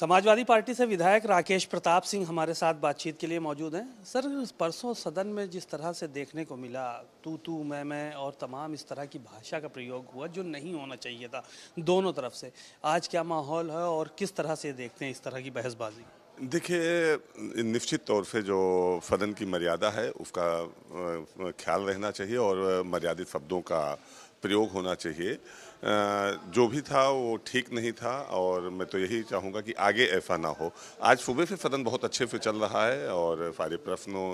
Samajwadi party से विधायक राकेश प्रताप सिंह हमारे साथ बातचीत के लिए मौजूद हैं सर परसों सदन में जिस तरह से देखने को मिला तू तू मैं मैं और तमाम इस तरह की भाषा का प्रयोग हुआ जो नहीं होना चाहिए था दोनों तरफ से आज क्या माहौल है और किस तरह से देखते हैं इस तरह की बहसबाजी देखिए निश्चित तौर से जो सदन की मर्यादा है उसका ख्याल रहना चाहिए और मर्यादित शब्दों का प्रयोग होना चाहिए जो भी था वो ठीक नहीं था और मैं तो यही चाहूँगा कि आगे ऐसा ना हो आज सुबह से सदन बहुत अच्छे से चल रहा है और सारे प्रश्नों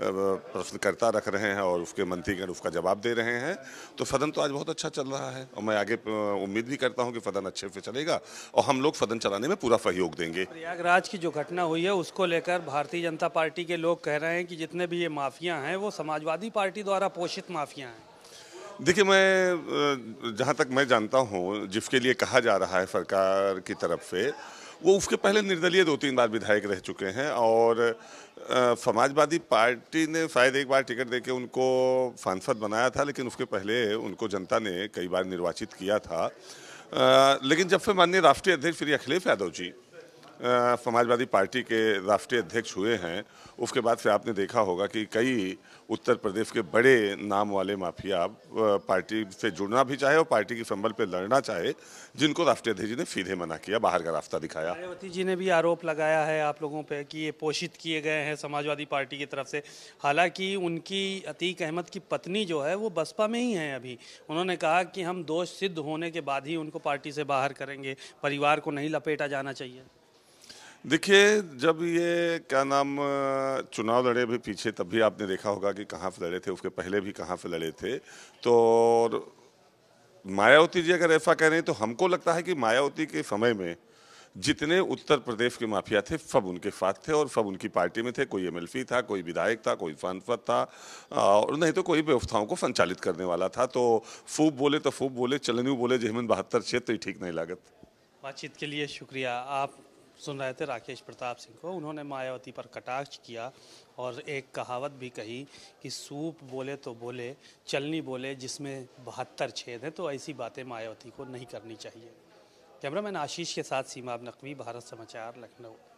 प्रश्नकर्ता रख रहे हैं और उसके मंत्रीगण उसका जवाब दे रहे हैं तो सदन तो आज बहुत अच्छा चल रहा है और मैं आगे उम्मीद भी करता हूँ कि सदन अच्छे से चलेगा और हम लोग सदन चलाने में पूरा सहयोग देंगे प्रयागराज की जो घटना हुई है उसको लेकर भारतीय जनता पार्टी के लोग कह रहे हैं कि जितने भी ये माफिया हैं वो समाजवादी पार्टी द्वारा पोषित माफिया हैं देखिए मैं जहाँ तक मैं जानता हूँ जिसके लिए कहा जा रहा है सरकार की तरफ से वो उसके पहले निर्दलीय दो तीन बार विधायक रह चुके हैं और समाजवादी पार्टी ने शायद एक बार टिकट देके उनको सांसद बनाया था लेकिन उसके पहले उनको जनता ने कई बार निर्वाचित किया था आ, लेकिन जब से माननीय राष्ट्रीय अध्यक्ष श्री अखिलेश यादव जी समाजवादी पार्टी के राष्ट्रीय अध्यक्ष हुए हैं उसके बाद से आपने देखा होगा कि कई उत्तर प्रदेश के बड़े नाम वाले माफिया पार्टी से जुड़ना भी चाहे और पार्टी की संबल पर लड़ना चाहे जिनको राष्ट्रीय अध्यक्ष जी ने सीधे मना किया बाहर का रास्ता दिखाया मायावती जी ने भी आरोप लगाया है आप लोगों पर कि ये पोषित किए गए हैं समाजवादी पार्टी की तरफ से हालांकि उनकी अतीक अहमद की पत्नी जो है वो बसपा में ही है अभी उन्होंने कहा कि हम दोष सिद्ध होने के बाद ही उनको पार्टी से बाहर करेंगे परिवार को नहीं लपेटा जाना चाहिए देखिए जब ये क्या नाम चुनाव लड़े भी पीछे तब भी आपने देखा होगा कि कहाँ से लड़े थे उसके पहले भी कहाँ से लड़े थे तो मायावती जी अगर ऐसा कह रहे हैं तो हमको लगता है कि मायावती के समय में जितने उत्तर प्रदेश के माफिया थे सब उनके साथ थे और सब उनकी पार्टी में थे कोई एमएलसी था कोई विधायक था कोई सांसद था और नहीं तो कोई व्यवस्थाओं को संचालित करने वाला था तो फूब बोले तो फूब बोले चलनी बोले जहमन बहत्तर क्षेत्र तो ठीक नहीं लागत बातचीत के लिए शुक्रिया आप सुन रहे थे राकेश प्रताप सिंह को उन्होंने मायावती पर कटाक्ष किया और एक कहावत भी कही कि सूप बोले तो बोले चलनी बोले जिसमें बहत्तर छेद हैं तो ऐसी बातें मायावती को नहीं करनी चाहिए कैमरामैन आशीष के साथ सीमा नकवी भारत समाचार लखनऊ